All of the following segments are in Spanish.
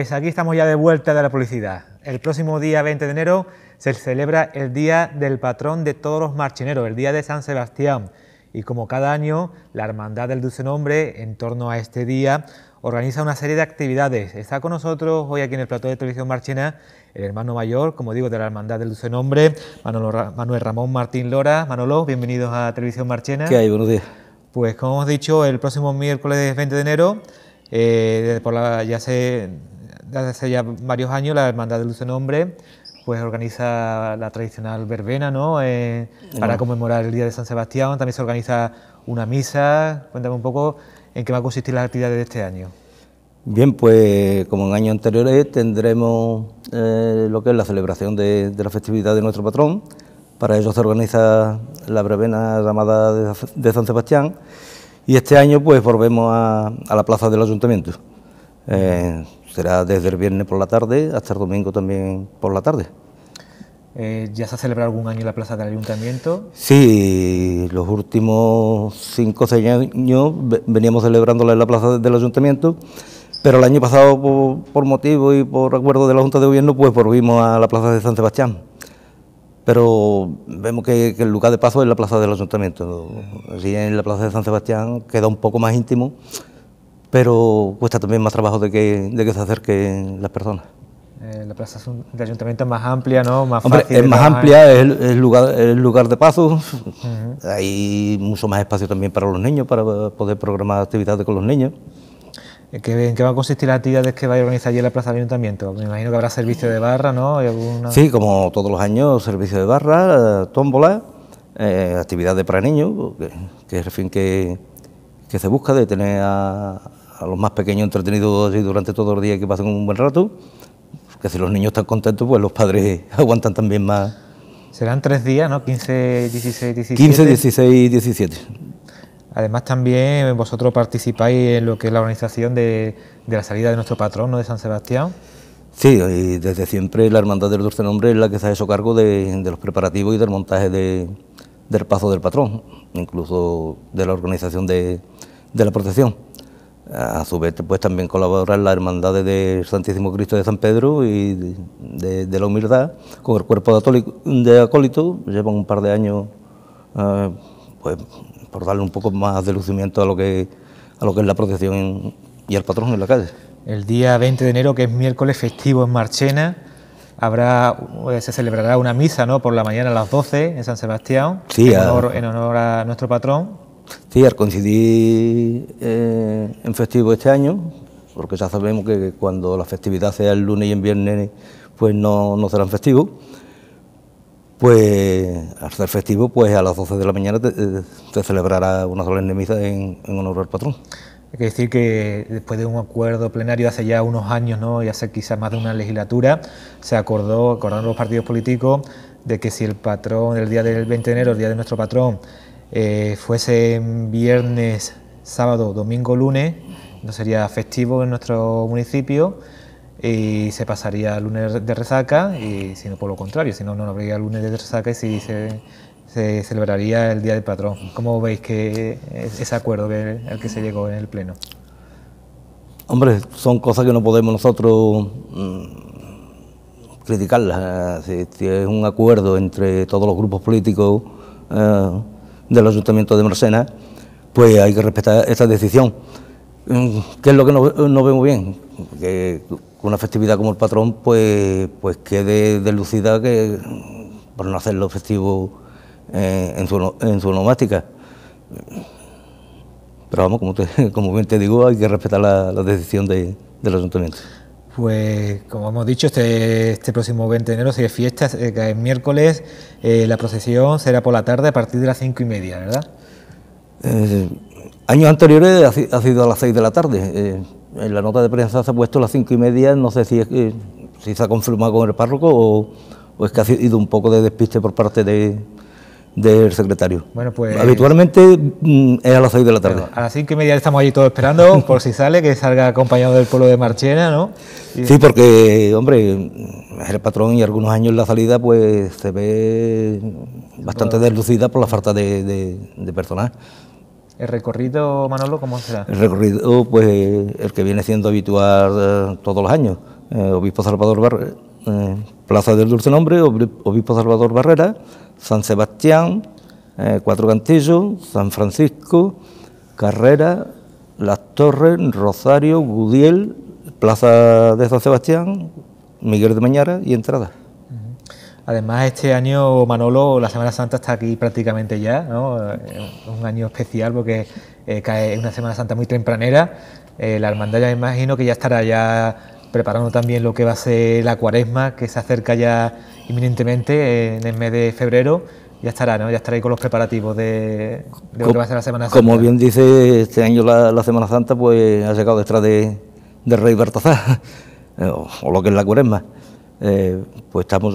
pues aquí estamos ya de vuelta de la publicidad. El próximo día 20 de enero se celebra el Día del Patrón de todos los marchineros, el Día de San Sebastián. Y como cada año, la Hermandad del Dulce Nombre, en torno a este día, organiza una serie de actividades. Está con nosotros hoy aquí en el plató de televisión Marchena el hermano mayor, como digo, de la Hermandad del Dulce Nombre, Manuel Ramón Martín Lora. Manolo, bienvenidos a Televisión Marchena. ¿Qué hay? Buenos días. Pues como hemos dicho, el próximo miércoles 20 de enero eh, por ya se desde hace ya varios años la Hermandad de Luz Nombre, pues organiza la tradicional verbena, ¿no? Eh, para conmemorar el Día de San Sebastián, también se organiza una misa. Cuéntame un poco en qué va a consistir las actividades de este año. Bien, pues como en años anteriores tendremos eh, lo que es la celebración de, la festividad de nuestro patrón. Para ello se organiza la verbena llamada de, San Sebastián y este año pues volvemos a, la plaza del ayuntamiento. Eh, será desde el viernes por la tarde hasta el domingo también por la tarde. Eh, ¿Ya se ha celebrado algún año la plaza del ayuntamiento? Sí, los últimos cinco o seis años veníamos celebrándola en la plaza del ayuntamiento, pero el año pasado, por, motivo y por acuerdo de la Junta de Gobierno, pues volvimos a la plaza de San Sebastián. Pero vemos que, que el lugar de paso es la plaza del ayuntamiento. Así en la plaza de San Sebastián queda un poco más íntimo pero cuesta también más trabajo de que, de que se acerquen las personas. Eh, la plaza de ayuntamiento es más amplia, ¿no? Más es más amplia, es el, lugar, el lugar de paso, hay mucho más espacio también para los niños, para poder programar actividades con los niños. ¿En qué va a consistir la actividades que va a organizar allí la Plaza de Ayuntamiento? Me imagino que habrá servicio de barra, ¿no? Alguna... Sí, como todos los años, servicio de barra, tómbola, eh, actividades para niños, que, es el fin que, que se busca de tener a, a los más pequeños entretenidos durante todo el día que pasen un buen rato, que si los niños están contentos, pues los padres aguantan también más. Serán tres días, ¿no? 15, 16, 17. 15, 16, 17. Además también vosotros participáis en lo que es la organización de, de la salida de nuestro patrón, ¿no? De San Sebastián. Sí, desde siempre la Hermandad del Dulce Nombre es la que se ha hecho cargo de, de los preparativos y del montaje de, del paso del patrón, incluso de la organización de, de la protección. A su vez, pues también colaborar en la Hermandad de Santísimo Cristo de San Pedro y de, la Humildad con el cuerpo de, atólico, acólito. Llevan un par de años, eh, pues, por darle un poco más de lucimiento a lo que, a lo que es la procesión y al patrón en la calle. El día 20 de enero, que es miércoles festivo en Marchena, habrá eh, se celebrará una misa ¿no? por la mañana a las 12 en San Sebastián, en honor a nuestro patrón. Sí, al coincidir eh, en festivo este año, porque ya sabemos que cuando la festividad sea el lunes y el viernes, pues no, no serán festivos. Pues al ser festivo, pues a las 12 de la mañana eh, se celebrará una sola en, honor al patrón. Hay que decir que después de un acuerdo plenario hace ya unos años, ¿no? y hace quizás más de una legislatura, se acordó, acordaron los partidos políticos, de que si el patrón, el día del 20 de enero, el día de nuestro patrón, eh, fuese viernes, sábado, domingo, lunes, no sería festivo en nuestro municipio y se pasaría el lunes de resaca y si por lo contrario, si no, no habría lunes de resaca y si se, celebraría el Día del Patrón. ¿Cómo veis que ese acuerdo que, al que se llegó en el Pleno? Hombre, son cosas que no podemos nosotros mm, criticarlas. es un acuerdo entre todos los grupos políticos, eh, del Ayuntamiento de Mersena, pues hay que respetar esta decisión. Mm, ¿Qué es lo que no, no vemos bien? Que una festividad como el patrón, pues, pues quede delucida que, mm, por no hacerlo festivo eh, en, su, en Pero vamos, como, como bien te digo, hay que respetar la, decisión del ayuntamiento. Pues como hemos dicho, este, este próximo 20 de enero es fiesta, eh, que es miércoles, eh, la procesión será por la tarde a partir de las 5 y media, ¿verdad? Eh, años anteriores ha, sido a las 6 de la tarde. en la nota de prensa se ha puesto las 5 y media, no sé si, si se ha confirmado con el párroco o, o es que ha sido un poco de despiste por parte de, del secretario. Bueno, pues. Habitualmente mm, es a las 6 de la tarde. a las 5 y media estamos allí todos esperando, por si sale, que salga acompañado del pueblo de Marchena, ¿no? Sí, porque, hombre, ...es el patrón y algunos años la salida, pues se ve bastante deslucida por la falta de, de, personal. ¿El recorrido, Manolo, cómo será? El recorrido, pues, el que viene siendo habitual eh, todos los años. Eh, Obispo Salvador Bar, eh, Plaza del Dulce Nombre, Obispo Salvador Barrera, San Sebastián, eh, Cuatro Cantillos, San Francisco, Carrera, Las Torres, Rosario, Gudiel, Plaza de San Sebastián, Miguel de Mañara y Entrada. Además, este año, Manolo, la Semana Santa está aquí prácticamente ya, ¿no? Eh, un año especial porque cae eh, cae una Semana Santa muy tempranera. la hermandad ya me imagino que ya estará ya preparando también lo que va a ser la cuaresma, que se acerca ya inminentemente en el mes de febrero. Ya estará, ¿no? Ya ahí con los preparativos de, de lo que va a ser la Semana Santa. Como bien dice, este año la, Semana Santa pues ha llegado detrás de, de Rey Bertazar, eh, o, lo que es la cuaresma. Eh, pues estamos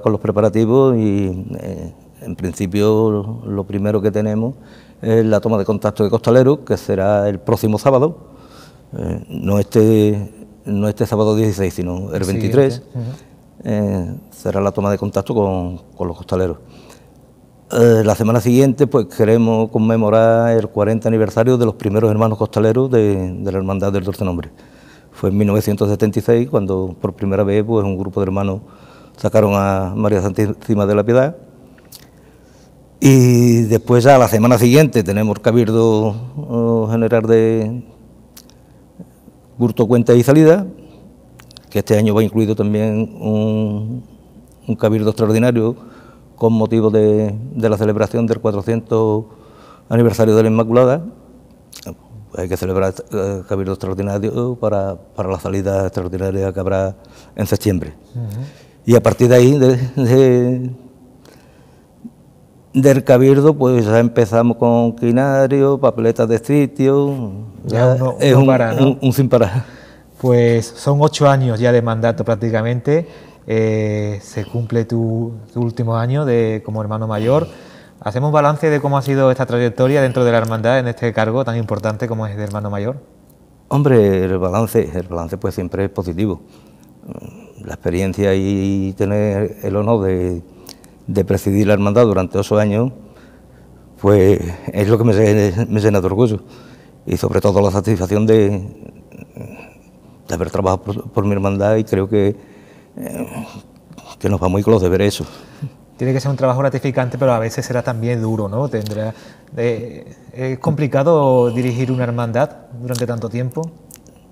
con los preparativos y eh, en principio lo primero que tenemos es la toma de contacto de Costalero, que será el próximo sábado, no este no este sábado 16, sino el 23, este, eh, será la toma de contacto con, los costaleros. Eh, la semana siguiente, pues queremos conmemorar el 40 aniversario de los primeros hermanos costaleros de, la Hermandad del Dulce Nombre. Fue en 1976 cuando por primera vez pues, un grupo de hermanos sacaron a María Santísima de la Piedad. Y después ya la semana siguiente tenemos Cabildo oh, General de, curto cuenta y salida, que este año va incluido también un, cabildo extraordinario con motivo de, la celebración del 400 aniversario de la Inmaculada. Pues hay que celebrar el eh, cabildo extraordinario para, la salida extraordinaria que habrá en septiembre. Y a partir de ahí, de del Cabildo, pues ya empezamos con quinario, papeletas de sitio. es un, un, sin parar. Pues son ocho años ya de mandato prácticamente. Eh, se cumple tu, último año de, como hermano mayor. ¿Hacemos balance de cómo ha sido esta trayectoria dentro de la hermandad en este cargo tan importante como es de hermano mayor? Hombre, el balance, el balance pues siempre es positivo. La experiencia y tener el honor de de presidir la hermandad durante ocho años, pues es lo que me, me llena de orgullo y sobre todo la satisfacción de, de haber trabajado por, mi hermandad y creo que, eh, que nos va muy close de ver eso. Tiene que ser un trabajo gratificante, pero a veces será también duro, ¿no? Tendrá, eh, eh, ¿Es complicado dirigir una hermandad durante tanto tiempo?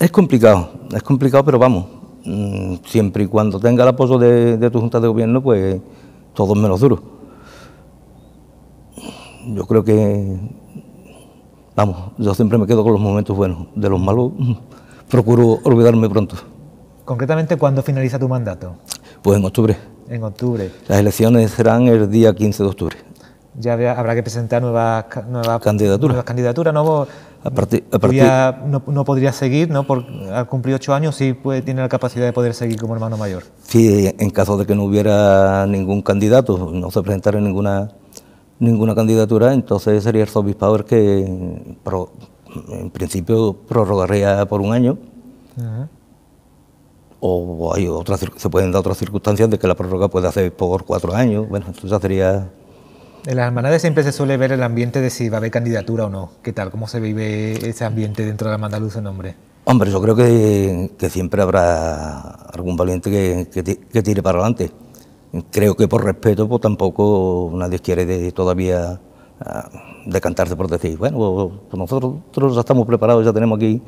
Es complicado, es complicado, pero vamos, mm, siempre y cuando tenga el apoyo de, de tu Junta de Gobierno, pues todos menos duros. Yo creo que, vamos, yo siempre me quedo con los momentos buenos, de los malos procuro olvidarme pronto. Concretamente, ¿cuándo finaliza tu mandato? Pues en octubre. En octubre. Las elecciones serán el día 15 de octubre. Ya habrá que presentar nuevas, nuevas candidaturas. Nuevas candidaturas, nuevos no, podría seguir, ¿no? al cumplir ocho años sí puede, tiene la capacidad de poder seguir como hermano mayor. Sí, en caso de que no hubiera ningún candidato, no se presentara ninguna, ninguna candidatura, entonces sería el Sobis Power que en principio prorrogaría por un año. O hay otras, se pueden dar otras circunstancias de que la prórroga puede hacer por cuatro años. Bueno, entonces sería en las hermandades siempre se suele ver el ambiente de si va a haber candidatura o no. ¿Qué tal? ¿Cómo se vive ese ambiente dentro de la hermandad en Hombre? Hombre, yo creo que, siempre habrá algún valiente que, que, tire para adelante. Creo que por respeto pues, tampoco nadie quiere todavía ah, decantarse por decir, bueno, pues, pues nosotros, ya estamos preparados, ya tenemos aquí.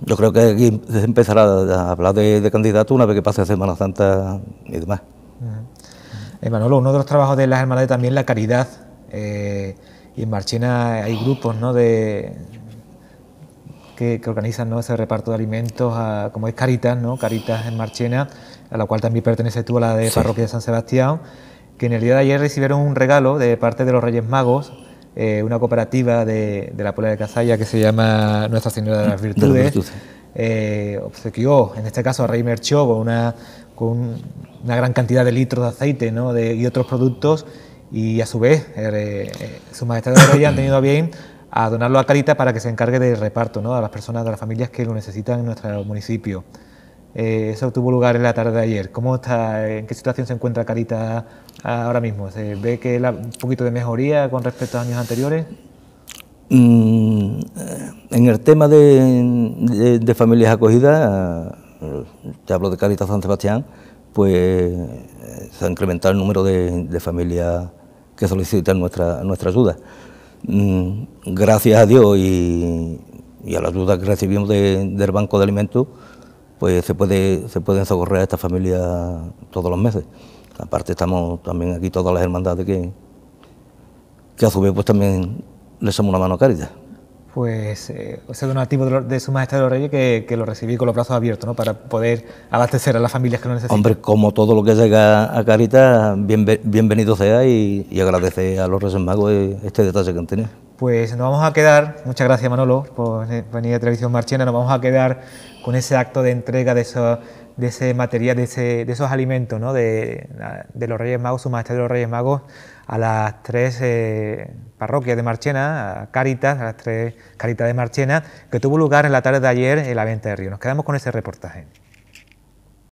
Yo creo que aquí se empezará a hablar de, de candidato una vez que pase Semana Santa y demás. Eh, uno de los trabajos de las hermandades también la caridad. Eh, y en Marchena hay grupos ¿no? que, organizan ese reparto de alimentos, como es Caritas, ¿no? Caritas en Marchena, a la cual también pertenece tú, a la de Parroquia de San Sebastián, que en el día de ayer recibieron un regalo de parte de los Reyes Magos, eh, una cooperativa de, la Puebla de Cazalla que se llama Nuestra Señora de las Virtudes. Eh, obsequió, en este caso, a Rey Merchó una con una gran cantidad de litros de aceite ¿no? de, y otros productos y a su vez eh, eh su majestad de han tenido bien a donarlo a Carita para que se encargue del reparto ¿no? a las personas, a las familias que lo necesitan en nuestro municipio. Eh, eso tuvo lugar en la tarde de ayer. ¿Cómo está, ¿En qué situación se encuentra Carita ahora mismo? ¿Se ve que la, un poquito de mejoría con respecto a años anteriores? Mm, eh, en el tema de familias acogidas eh, te hablo de Cáritas San Sebastián, pues eh, se ha incrementado el número de, familias que solicitan nuestra, nuestra ayuda. Mm, gracias a Dios y, a la ayuda que recibimos del Banco de Alimentos, pues se, puede, se pueden socorrer a estas familias todos los meses. Aparte estamos también aquí todas las hermandades que, que a su vez pues también le damos una mano a Caritas pues eh, ese donativo de, de, su majestad de los reyes que, lo recibí con los brazos abiertos, ¿no? Para poder abastecer a las familias que lo necesitan. Hombre, como todo lo que llega a Caritas, bienvenido sea y, y agradece a los Reyes Magos eh, este detalle que han tenido pues nos vamos a quedar, muchas gracias Manolo por venir a Televisión Marchena, nos vamos a quedar con ese acto de entrega de, ese material, de, esos alimentos, de, los Reyes Magos, su maestría de los Reyes Magos, a las tres eh, parroquias de Marchena, a Caritas, a las tres Caritas de Marchena, que tuvo lugar en la tarde de ayer en la venta de Río. Nos quedamos con ese reportaje.